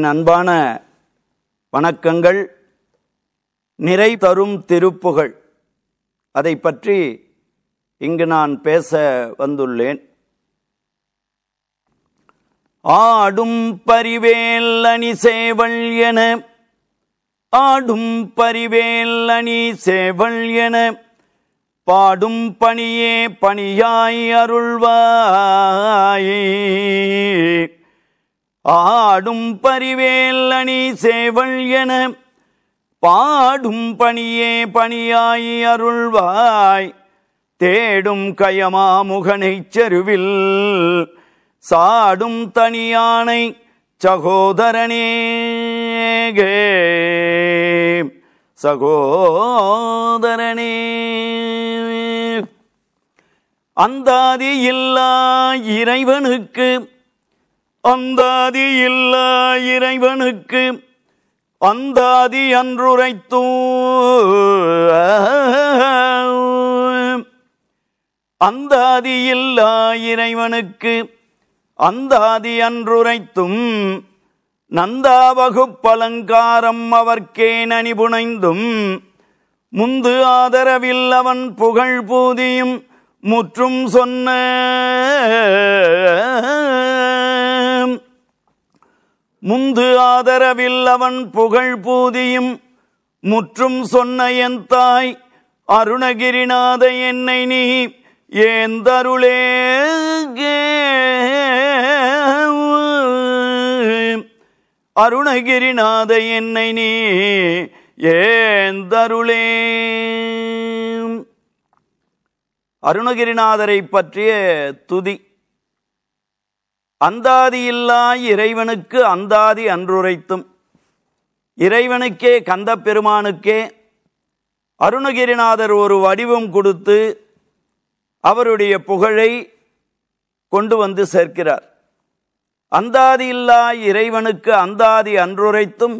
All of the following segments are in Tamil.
என் அன்பான வணக்கங்கள் நிறை தரும் திருப்புகள் அதை பற்றி இங்கு நான் பேச வந்துள்ளேன் ஆடும் பரிவேல் அணி சேவல் என ஆடும் பரிவேல் அணி சேவல் என பாடும் பணியே பணியாய் அருள்வாயே ஆடும் பரிவேல் அணி சேவல் என பாடும் பணியே பணியாய் அருள்வாய் தேடும் கயமா முகனைச் செருவில் சாடும் தனியானை சகோதரனே சகோதரனே அந்தாதி இல்லா இறைவனுக்கு அந்தாதி இல்லா இறைவனுக்கு அந்தாதி அன்றுரைத்தூ அந்தாதி இல்லா இறைவனுக்கு அந்தாதி அன்றுரைத்தும் வகுப்பலங்காரம் அவர்க்கே நனிபுனைந்தும் முந்து ஆதரவில் அவன் புகழ் பூதியும் முற்றும் சொன்ன முந்து ஆதரவில் அவன் புகழ் பூதியும் முற்றும் சொன்ன என் தாய் அருணகிரிநாத என்னை நீ ஏந்தருளே அருணகிரிநாத என்னை நீ ஏந்தருளே அருணகிரிநாதரை பற்றிய துதி அந்தாதியில்லா இறைவனுக்கு அந்தாதி அன்றுரைத்தும் இறைவனுக்கே கந்த பெருமானுக்கே அருணகிரிநாதர் ஒரு வடிவம் கொடுத்து அவருடைய புகழை கொண்டு வந்து சேர்க்கிறார் அந்தாதி இல்லா இறைவனுக்கு அந்தாதி அன்றுரைத்தும்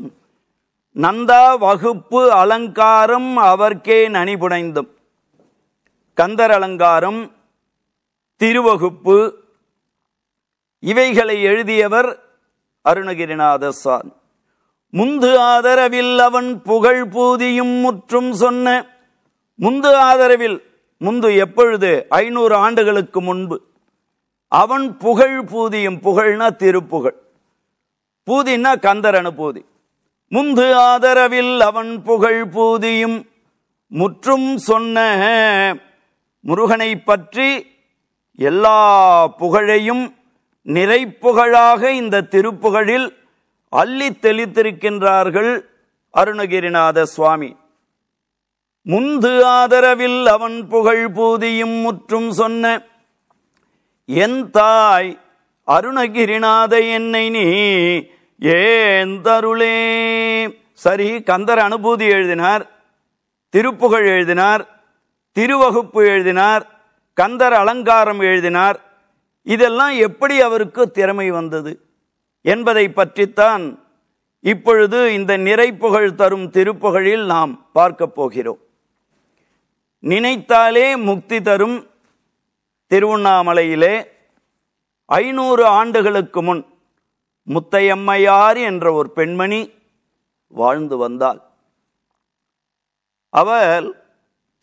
நந்தா வகுப்பு அலங்காரம் அவர்க்கே நனிபுடைந்தும் கந்தர் அலங்காரம் திருவகுப்பு இவைகளை எழுதியவர் அருணகிரிநாத சுவாமி முந்து ஆதரவில் அவன் புகழ் பூதியும் முற்றும் சொன்ன முந்து ஆதரவில் முந்து எப்பொழுது ஐநூறு ஆண்டுகளுக்கு முன்பு அவன் புகழ் பூதியும் புகழ்னா திருப்புகழ் பூதினா கந்தரனு பூதி முந்து ஆதரவில் அவன் புகழ் பூதியும் முற்றும் சொன்ன முருகனை பற்றி எல்லா புகழையும் நிறைப்புகழாக இந்த திருப்புகழில் அள்ளி தெளித்திருக்கின்றார்கள் அருணகிரிநாத சுவாமி முந்து ஆதரவில் அவன் புகழ் பூதியும் முற்றும் சொன்ன என் தாய் அருணகிரிநாத என்னை நீ ஏந்தருளே சரி கந்தர் அனுபூதி எழுதினார் திருப்புகழ் எழுதினார் திருவகுப்பு எழுதினார் கந்தர் அலங்காரம் எழுதினார் இதெல்லாம் எப்படி அவருக்கு திறமை வந்தது என்பதை பற்றித்தான் இப்பொழுது இந்த நிறைப்புகழ் தரும் திருப்புகழில் நாம் பார்க்கப் போகிறோம் நினைத்தாலே முக்தி தரும் திருவண்ணாமலையிலே ஐநூறு ஆண்டுகளுக்கு முன் முத்தையம்மையார் என்ற ஒரு பெண்மணி வாழ்ந்து வந்தாள் அவள்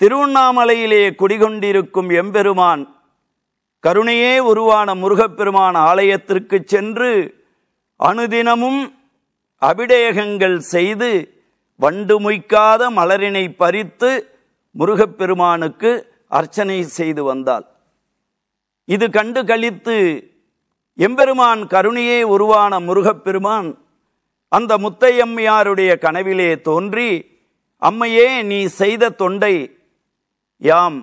திருவண்ணாமலையிலே குடிகொண்டிருக்கும் எம்பெருமான் கருணையே உருவான முருகப்பெருமான ஆலயத்திற்கு சென்று அனுதினமும் அபிடேகங்கள் செய்து வண்டு முய்க்காத மலரினை பறித்து முருகப்பெருமானுக்கு அர்ச்சனை செய்து வந்தாள் இது கண்டு கழித்து எம்பெருமான் கருணையே உருவான முருகப்பெருமான் அந்த முத்தையம்மையாருடைய கனவிலே தோன்றி அம்மையே நீ செய்த தொண்டை யாம்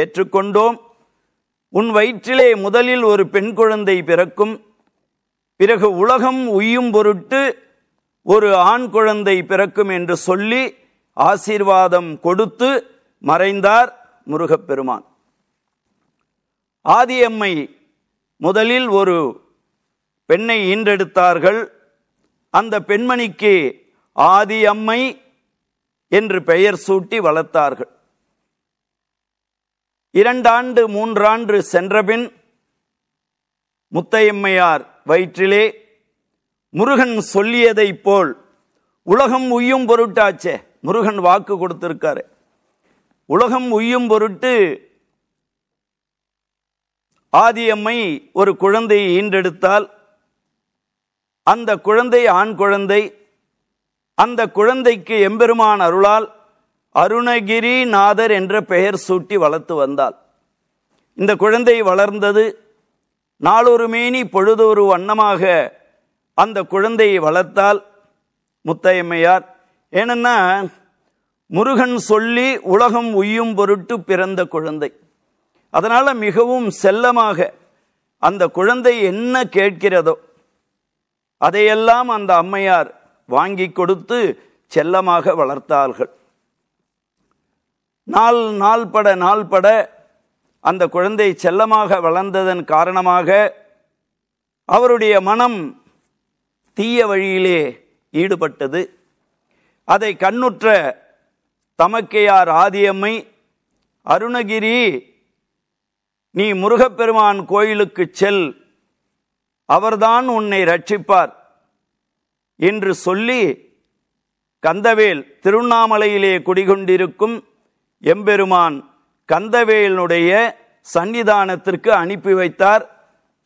ஏற்றுக்கொண்டோம் உன் வயிற்றிலே முதலில் ஒரு பெண் குழந்தை பிறக்கும் பிறகு உலகம் உய்யும் பொருட்டு ஒரு ஆண் குழந்தை பிறக்கும் என்று சொல்லி ஆசீர்வாதம் கொடுத்து மறைந்தார் முருகப்பெருமான் ஆதியம்மை முதலில் ஒரு பெண்ணை ஈன்றெடுத்தார்கள் அந்த பெண்மணிக்கு ஆதியம்மை என்று பெயர் சூட்டி வளர்த்தார்கள் இரண்டாண்டு மூன்றாண்டு சென்றபின் முத்தையம்மையார் வயிற்றிலே முருகன் சொல்லியதைப் போல் உலகம் உய்யும் பொருட்டாச்சே முருகன் வாக்கு கொடுத்திருக்காரு உலகம் உய்யும் பொருட்டு ஆதியம்மை ஒரு குழந்தையை ஈண்டெடுத்தால் அந்த குழந்தை ஆண் குழந்தை அந்த குழந்தைக்கு எம்பெருமான் அருளால் அருணகிரிநாதர் என்ற பெயர் சூட்டி வளர்த்து வந்தாள் இந்த குழந்தை வளர்ந்தது நாளொரு மேனி பொழுதொரு வண்ணமாக அந்த குழந்தையை வளர்த்தால் முத்தையம்மையார் ஏனென்னா முருகன் சொல்லி உலகம் உய்யும் பொருட்டு பிறந்த குழந்தை அதனால் மிகவும் செல்லமாக அந்த குழந்தை என்ன கேட்கிறதோ அதையெல்லாம் அந்த அம்மையார் வாங்கி கொடுத்து செல்லமாக வளர்த்தார்கள் நாள் நாள் பட நாள் பட அந்த குழந்தை செல்லமாக வளர்ந்ததன் காரணமாக அவருடைய மனம் தீய வழியிலே ஈடுபட்டது அதை கண்ணுற்ற தமக்கையார் ஆதியம்மை அருணகிரி நீ முருகப்பெருமான் கோயிலுக்கு செல் அவர்தான் உன்னை ரட்சிப்பார் என்று சொல்லி கந்தவேல் திருவண்ணாமலையிலே குடிகொண்டிருக்கும் எம்பெருமான் கந்தவேலினுடைய சன்னிதானத்திற்கு அனுப்பி வைத்தார்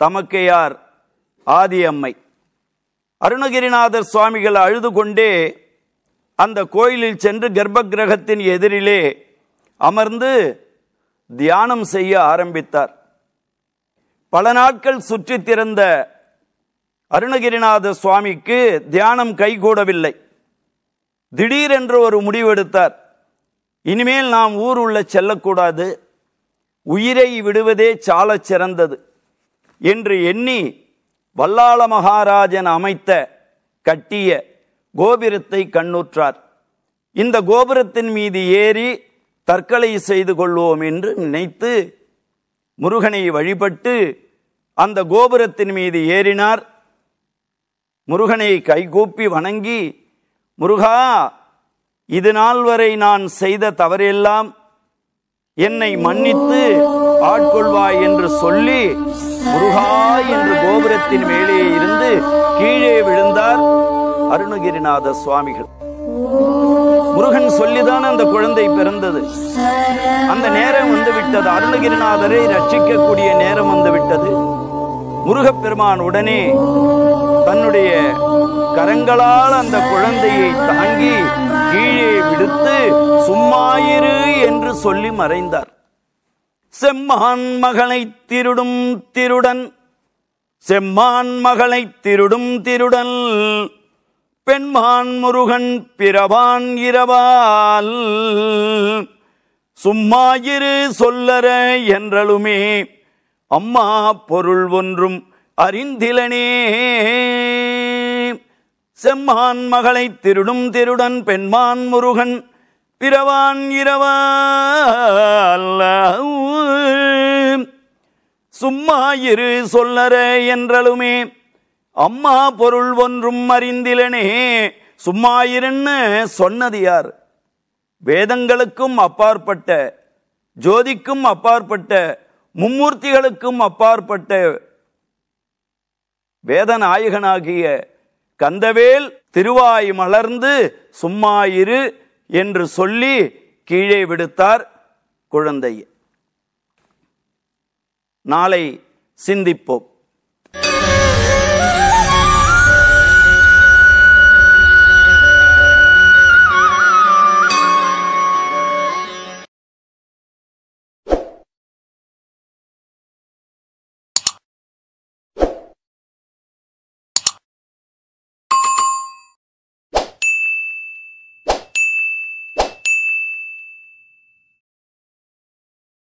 தமக்கையார் ஆதி அம்மை அருணகிரிநாதர் சுவாமிகள் அழுது கொண்டே அந்த கோயிலில் சென்று கர்ப்ப கிரகத்தின் எதிரிலே அமர்ந்து தியானம் செய்ய ஆரம்பித்தார் பல நாட்கள் சுற்றி திறந்த அருணகிரிநாத சுவாமிக்கு தியானம் கைகூடவில்லை திடீரென்று ஒரு முடிவெடுத்தார் இனிமேல் நாம் ஊர் உள்ள செல்லக்கூடாது உயிரை விடுவதே சாலச் சிறந்தது என்று எண்ணி வல்லாள மகாராஜன் அமைத்த கட்டிய கோபுரத்தை கண்ணுற்றார் இந்த கோபுரத்தின் மீது ஏறி தற்கொலை செய்து கொள்வோம் என்று நினைத்து முருகனை வழிபட்டு அந்த கோபுரத்தின் மீது ஏறினார் முருகனை கைகூப்பி வணங்கி முருகா இது நாள் வரை நான் செய்த தவறெல்லாம் என்னை மன்னித்து ஆட்கொள்வாய் என்று சொல்லி முருகா என்று கோபுரத்தின் மேலே இருந்து கீழே விழுந்தார் அருணகிரிநாத சுவாமிகள் முருகன் சொல்லிதான் அந்த குழந்தை பிறந்தது அந்த நேரம் வந்துவிட்டது அருணகிரிநாதரை ரட்சிக்கக்கூடிய நேரம் வந்துவிட்டது முருகப்பெருமான் உடனே தன்னுடைய கரங்களால் அந்த குழந்தையை தாங்கி கீழே விடுத்து சும்மாயிரு என்று சொல்லி மறைந்தார் செம்மான் மகளை திருடும் திருடன் செம்மான் மகளை திருடும் திருடன் பெண்மான் முருகன் பிறவான் இரவால் சும்மாயிரு சொல்லற என்றலுமே அம்மா பொருள் ஒன்றும் அறிந்திலனே செம்மான் மகளை திருடும் திருடன் பெண்மான் முருகன் பிறவான் இரவால் சும்மா இரு சொல்லற என்றலுமே அம்மா பொருள் ஒன்றும் அறிந்திலனே சும்மா இருன்னு சொன்னது யார் வேதங்களுக்கும் அப்பாற்பட்ட ஜோதிக்கும் அப்பாற்பட்ட மும்மூர்த்திகளுக்கும் அப்பாற்பட்ட வேதநாயகனாகிய கந்தவேல் திருவாய் மலர்ந்து சும்மாயிரு என்று சொல்லி கீழே விடுத்தார் குழந்தை நாளை சிந்திப்போம்